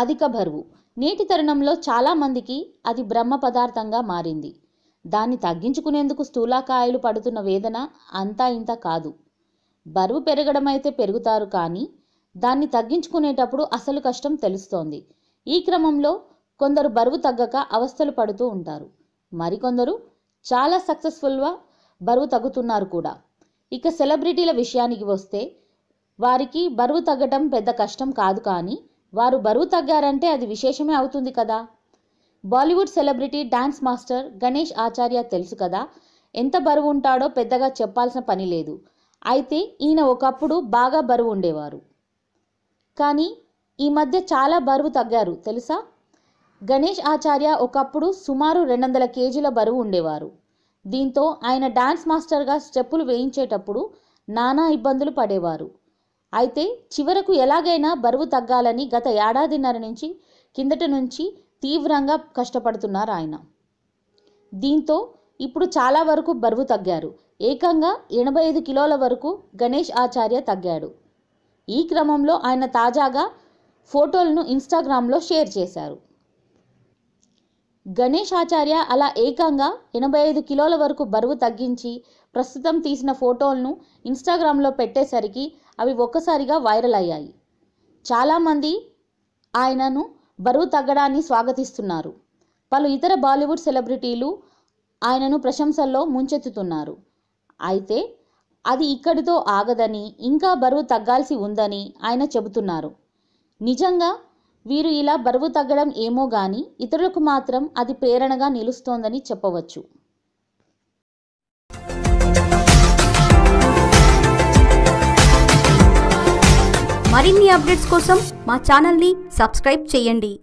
అధిక బరువు నేటి తరుణంలో చాలామందికి అది బ్రహ్మ పదార్థంగా మారింది దాన్ని తగ్గించుకునేందుకు స్థూలాకాయలు పడుతున్న వేదన అంతా ఇంత కాదు బరువు పెరగడం అయితే పెరుగుతారు కానీ దాన్ని తగ్గించుకునేటప్పుడు అసలు కష్టం తెలుస్తోంది ఈ క్రమంలో కొందరు బరువు తగ్గక అవస్థలు పడుతూ ఉంటారు మరికొందరు చాలా సక్సెస్ఫుల్గా బరువు తగ్గుతున్నారు కూడా ఇక సెలబ్రిటీల విషయానికి వస్తే వారికి బరువు తగ్గటం పెద్ద కష్టం కాదు కానీ వారు బరువు తగ్గారంటే అది విశేషమే అవుతుంది కదా Bollywood celebrity dance master Ganesh Acharya తెలుసు కదా ఎంత బరువు ఉంటాడో పెద్దగా చెప్పాల్సిన పని లేదు అయితే ఈయన ఒకప్పుడు బాగా బరువు ఉండేవారు కానీ ఈ మధ్య చాలా బరువు తగ్గారు తెలుసా గణేష్ ఆచార్య ఒకప్పుడు సుమారు రెండు వందల కేజీల బరువు ఉండేవారు దీంతో ఆయన డాన్స్ మాస్టర్గా స్టెప్పులు వేయించేటప్పుడు నానా ఇబ్బందులు పడేవారు అయితే చివరకు ఎలాగైనా బరువు తగ్గాలని గత ఏడాదిన్నర నుంచి కిందట నుంచి తీవ్రంగా కష్టపడుతున్నారు ఆయన దీంతో ఇప్పుడు చాలా వరకు బరువు తగ్గారు ఏకంగా ఎనభై ఐదు కిలోల వరకు గణేష్ ఆచార్య తగ్గాడు ఈ క్రమంలో ఆయన తాజాగా ఫోటోలను ఇన్స్టాగ్రామ్లో షేర్ చేశారు గణేష్ ఆచార్య అలా ఏకంగా ఎనభై ఐదు కిలోల వరకు బరువు తగ్గించి ప్రస్తుతం తీసిన ఫోటోలను ఇన్స్టాగ్రామ్లో పెట్టేసరికి అవి ఒక్కసారిగా వైరల్ అయ్యాయి చాలామంది ఆయనను బరువు తగ్గడాన్ని స్వాగతిస్తున్నారు పలు ఇతర బాలీవుడ్ సెలబ్రిటీలు ఆయనను ప్రశంసల్లో ముంచెత్తుతున్నారు అయితే అది ఇక్కడితో ఆగదని ఇంకా బరువు తగ్గాల్సి ఉందని ఆయన చెబుతున్నారు నిజంగా వీరు ఇలా బరువు తగ్గడం ఏమో గాని ఇతరులకు మాత్రం అది ప్రేరణగా నిలుస్తోందని చెప్పవచ్చు మరిన్ని అప్డేట్స్ కోసం మా ఛానల్ని సబ్స్క్రైబ్ చేయండి